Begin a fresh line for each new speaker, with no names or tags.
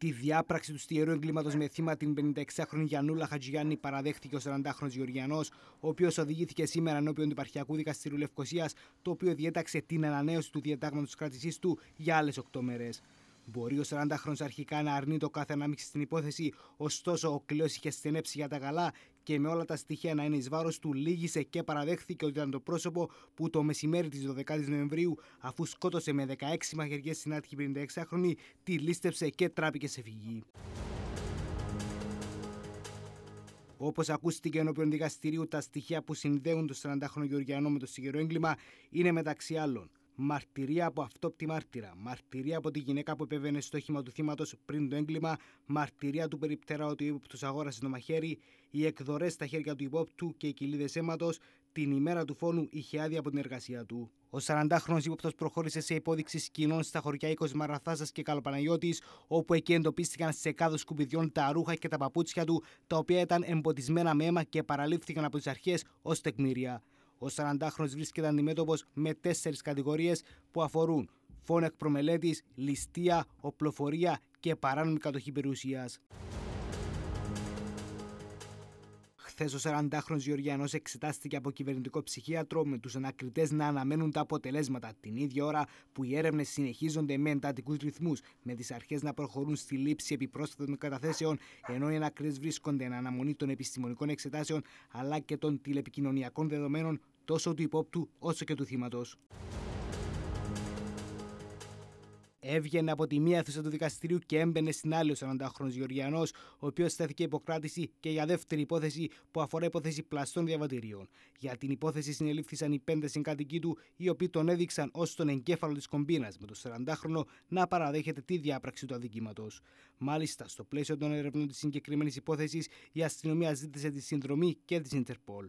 τη διάπραξη του στιερού εγκλήματος με θύμα την 56χρονη Γιανούλα Χατζιγιάννη παραδέχθηκε ο 40χρονο Γεωργιανός, ο οποίος οδηγήθηκε σήμερα ενώπιον του Παρχιακού Δικαστηρίου Λευκοσίας, το οποίο διέταξε την ανανέωση του διατάγματος κράτησής του για άλλες 8 μέρες. Μπορεί ο 40χρονο αρχικά να αρνεί το κάθε ανάμειξη στην υπόθεση, ωστόσο ο κλέος είχε στενέψει για τα καλά και με όλα τα στοιχεία να είναι εις βάρος του λύγησε και παραδέχθηκε ότι ήταν το πρόσωπο που το μεσημέρι της 12 η Νοεμβρίου αφού σκότωσε με 16 μαχαιριές στην άτυχη 56χρονη τη λίστεψε και τράπηκε σε φυγή. Όπως ακούστηκε ενώπιον δικαστηρίου, τα στοιχεία που συνδέουν τον 40χρονο Γεωργιανό με το σιγερό έγκλημα είναι μεταξύ άλλων μαρτυρία από αυτόπτη μάρτυρα, μαρτυρία από τη γυναίκα που επέβαινε στο όχημα του θύματος πριν το έγκλημα, μαρτυρία του περιπτέρα ότι ο ύποπτο αγόρασε το μαχαίρι, οι εκδορές στα χέρια του υπόπτου και οι κοιλίδε αίματος, την ημέρα του φόνου είχε άδεια από την εργασία του. Ο 40χρονο ύποπτο προχώρησε σε υπόδειξη σκηνών στα χωριά 20 Μαραθάσας και Καλοπαναγιώτης, όπου εκεί εντοπίστηκαν σε κάδο σκουπιδιών τα ρούχα και τα παπούτσια του, τα οποία ήταν εμποτισμένα με αίμα και παραλήφθηκαν από τις αρχές ως τεκμήρια. Ο 40χρονο βρίσκεται αντιμέτωπος με τέσσερις κατηγορίες που αφορούν φόνο εκ προμελέτη, ληστεία, οπλοφορία και παράνομη κατοχή περιουσίας. Χθες ο 40χρονο Γεωργιανός εξετάστηκε από κυβερνητικό ψυχίατρο με τους ανακριτές να αναμένουν τα αποτελέσματα την ίδια ώρα που οι έρευνες συνεχίζονται με εντατικούς ρυθμούς, με τις αρχές να προχωρούν στη λήψη επιπρόσθετων καταθέσεων, ενώ οι ανακριτές βρίσκονται εν αναμονή των επιστημονικών εξετάσεων αλλά και των τηλεπικοινωνιακών δεδομένων τόσο του υπόπτου όσο και του θύματος. Έβγαινε από τη μία αίθουσα του δικαστηρίου και έμπαινε στην άλλη ο 40χρονο Γεωργιανός, ο οποίος στέθηκε υποκράτηση και για δεύτερη υπόθεση που αφορά υπόθεση πλαστών διαβατηρίων. Για την υπόθεση συνελήφθησαν οι πέντε συγκάτοικοι του, οι οποίοι τον έδειξαν ως τον εγκέφαλο της κομπίνας, με το 40χρονο να παραδέχεται τη διάπραξη του αδικήματο. Μάλιστα, στο πλαίσιο των ερευνών της συγκεκριμένης υπόθεσης, η αστυνομία ζήτησε τη συνδρομή και της Ιντερπολ.